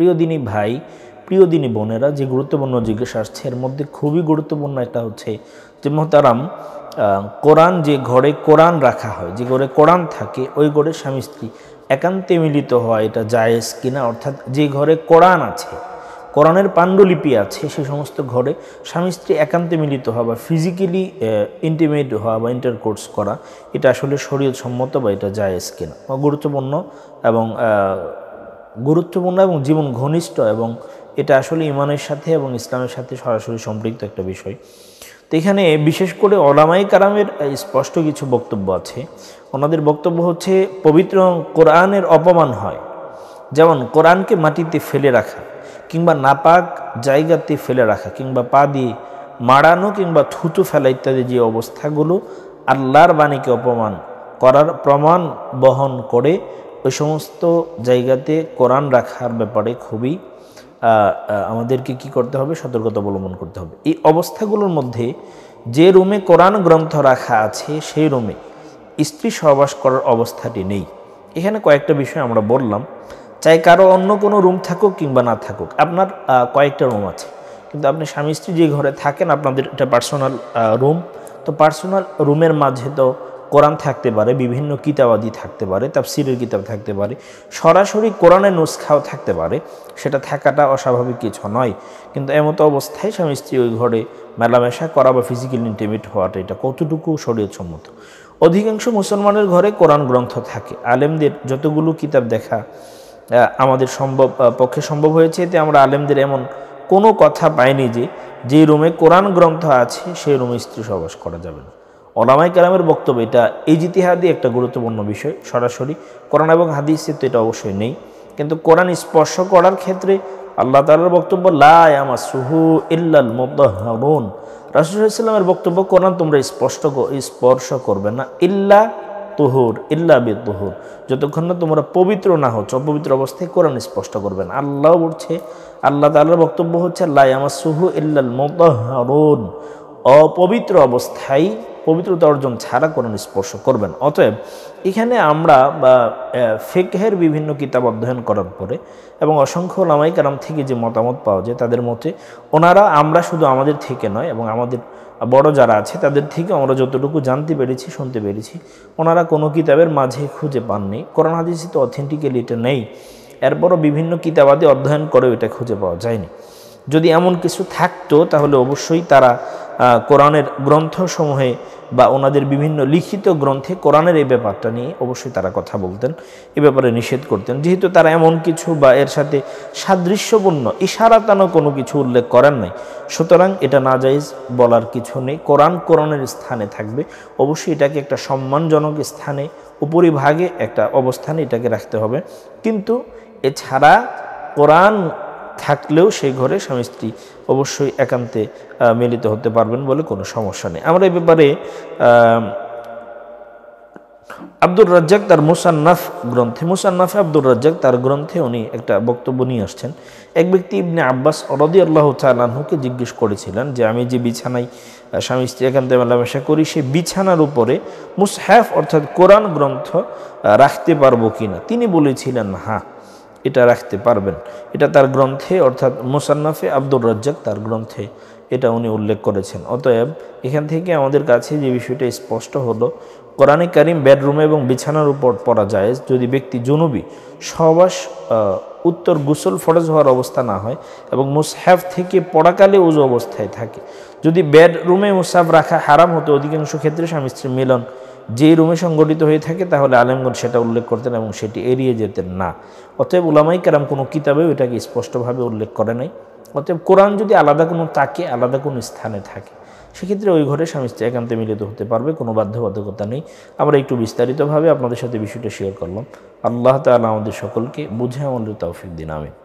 প্রিয় দিনী ভাই প্রিয় দিনী বোনেরা যে গুরুত্বপূর্ণ জিজ্ঞেস আসছে এর মধ্যে খুবই গুরুত্বপূর্ণ একটা হচ্ছে যে মহতারাম কোরআন যে ঘরে কোরআন রাখা হয় যে ঘরে কোরআন থাকে ওই ঘরে স্বামী স্ত্রী একান্তে মিলিত হয় এটা জায়েজ কিনা অর্থাৎ যে ঘরে কোরআন আছে কোরআনের পাণ্ডুলিপি আছে সে সমস্ত ঘরে স্বামী স্ত্রী একান্তে মিলিত হওয়া বা ফিজিক্যালি ইন্টিমেট হওয়া বা ইন্টারকোর্স করা এটা আসলে শরীর সম্মত বা এটা জায়েজ কিনা বা গুরুত্বপূর্ণ এবং গুরুত্বপূর্ণ এবং জীবন ঘনিষ্ঠ এবং এটা আসলে ইমানের সাথে এবং ইসলামের সাথে সরাসরি সম্পৃক্ত একটা বিষয় তো এখানে বিশেষ করে ওলামাই কারামের স্পষ্ট কিছু বক্তব্য আছে ওনাদের বক্তব্য হচ্ছে পবিত্র কোরআনের অপমান হয় যেমন কোরআনকে মাটিতে ফেলে রাখা কিংবা নাপাক জায়গাতে ফেলে রাখা কিংবা পা দিয়ে মাড়ানো কিংবা থুতু ফেলা ইত্যাদি যে অবস্থাগুলো আল্লাহর বাণীকে অপমান করার প্রমাণ বহন করে ওই সমস্ত জায়গাতে কোরআন রাখার ব্যাপারে খুবই আমাদেরকে কি করতে হবে সতর্কতা অবলম্বন করতে হবে এই অবস্থাগুলোর মধ্যে যে রুমে কোরআন গ্রন্থ রাখা আছে সেই রুমে স্ত্রী সহবাস করার অবস্থাটি নেই এখানে কয়েকটা বিষয় আমরা বললাম চাই কারো অন্য কোনো রুম থাকুক কিংবা না থাকুক আপনার কয়েকটা রুম আছে কিন্তু আপনি স্বামী স্ত্রী যে ঘরে থাকেন আপনাদের এটা পার্সোনাল রুম তো পার্সোনাল রুমের মাঝে তো কোরআন থাকতে পারে বিভিন্ন কিতাবাদি থাকতে পারে সিরের কিতাব থাকতে পারে সরাসরি কোরআনের নুসখাও থাকতে পারে সেটা থাকাটা অস্বাভাবিক কিছু নয় কিন্তু এমত অবস্থায় স্বামী স্ত্রী ওই ঘরে মেলামেশা করা বা ফিজিক্যাল ইন্টিমেট হওয়াটা এটা কতটুকু শরীরসম্মত অধিকাংশ মুসলমানের ঘরে কোরআন গ্রন্থ থাকে আলেমদের যতগুলো কিতাব দেখা আমাদের সম্ভব পক্ষে সম্ভব হয়েছে এতে আমরা আলেমদের এমন কোনো কথা পাইনি যে যে রুমে কোরআন গ্রন্থ আছে সেই রুমে স্ত্রী সবাস করা যাবে না অনামাই কালামের বক্তব্য এটা এই জিতিহাদি একটা গুরুত্বপূর্ণ বিষয় সরাসরি কোরআন এবং হাদিসে তো এটা অবশ্যই নেই কিন্তু কোরআন স্পর্শ করার ক্ষেত্রে আল্লাহ তালার বক্তব্য আমার সুহু ইল্লাল মোদাহরুন রাসুলামের ইসলামের বক্তব্য কোরআন তোমরা স্পষ্ট স্পর্শ করবে না ইল্লা তুহুর ইল্লা বে তুহুর যতক্ষণ না তোমরা পবিত্র না হচ্ছ অপবিত্র অবস্থায় কোরআন স্পষ্ট করবে না আল্লাহ বলছে আল্লাহ তালার বক্তব্য হচ্ছে লায়ামা সুহু ইল্লাল মোদাহরুন অপবিত্র অবস্থায় পবিত্রতা অর্জন ছাড়া কোনো স্পর্শ করবেন অতএব এখানে আমরা বা ফেকহের বিভিন্ন কিতাব অধ্যয়ন করার পরে এবং অসংখ্য লামাই কারাম থেকে যে মতামত পাওয়া যায় তাদের মতে ওনারা আমরা শুধু আমাদের থেকে নয় এবং আমাদের বড় যারা আছে তাদের থেকে আমরা যতটুকু জানতে পেরেছি শুনতে পেরেছি ওনারা কোনো কিতাবের মাঝে খুঁজে পাননি কোরআন হাদিসি তো অথেন্টিক্যালি এটা নেই এরপরও বিভিন্ন কিতাবাদি অধ্যয়ন করেও এটা খুঁজে পাওয়া যায়নি যদি এমন কিছু থাকতো তাহলে অবশ্যই তারা কোরআনের গ্রন্থসমূহে বা ওনাদের বিভিন্ন লিখিত গ্রন্থে কোরআনের এই ব্যাপারটা নিয়ে অবশ্যই তারা কথা বলতেন এ ব্যাপারে নিষেধ করতেন যেহেতু তারা এমন কিছু বা এর সাথে সাদৃশ্যপূর্ণ ইশারাতানো কোনো কিছু উল্লেখ করেন নাই সুতরাং এটা নাজাইজ বলার কিছু নেই কোরআন কোরআনের স্থানে থাকবে অবশ্যই এটাকে একটা সম্মানজনক স্থানে উপরিভাগে একটা অবস্থানে এটাকে রাখতে হবে কিন্তু এছাড়া কোরআন থাকলেও সেই ঘরে স্বামী স্ত্রী অবশ্যই একান্তে মিলিত হতে পারবেন বলে কোনো সমস্যা নেই আমরা এ ব্যাপারে আব্দুর রাজ্জাক তার মুসান্নাফ গ্রন্থে মুসান্নাফে আব্দুর রাজ্জাক তার গ্রন্থে উনি একটা বক্তব্য নিয়ে আসছেন এক ব্যক্তি ইবনে আব্বাস অরদি আল্লাহ চালানহুকে জিজ্ঞেস করেছিলেন যে আমি যে বিছানায় স্বামী স্ত্রী একান্তে মেলামেশা করি সে বিছানার উপরে মুসহ্যাফ অর্থাৎ কোরআন গ্রন্থ রাখতে পারবো কি না তিনি বলেছিলেন হ্যাঁ এটা রাখতে পারবেন এটা তার গ্রন্থে অর্থাৎ মুসান্নাফে আব্দুর রাজ্জাক তার গ্রন্থে এটা উনি উল্লেখ করেছেন অতএব এখান থেকে আমাদের কাছে যে বিষয়টা স্পষ্ট হলো কোরআনে কারিম বেডরুমে এবং বিছানার উপর পড়া যায় যদি ব্যক্তি জনুবি সবাস উত্তর গুসল ফরজ হওয়ার অবস্থা না হয় এবং মুসহাফ থেকে পড়াকালে উজু অবস্থায় থাকে যদি বেডরুমে মুসাফ রাখা হারাম হতো অধিকাংশ ক্ষেত্রে স্বামী স্ত্রীর মিলন যে রুমে সংগঠিত হয়ে থাকে তাহলে আলেমগঞ্জ সেটা উল্লেখ করতেন এবং সেটি এড়িয়ে যেতেন না অতএব উলামাই কেরাম কোনো কিতাবেও এটাকে স্পষ্টভাবে উল্লেখ করে নাই অতএব কোরআন যদি আলাদা কোনো তাকে আলাদা কোনো স্থানে থাকে সেক্ষেত্রে ওই ঘরে স্বামী স্ত্রী একান্তে মিলিত হতে পারবে কোনো বাধ্যবাধকতা নেই আমরা একটু বিস্তারিতভাবে আপনাদের সাথে বিষয়টা শেয়ার করলাম আল্লাহ তালা আমাদের সকলকে বুঝে আমাদের তৌফিক দিন আমি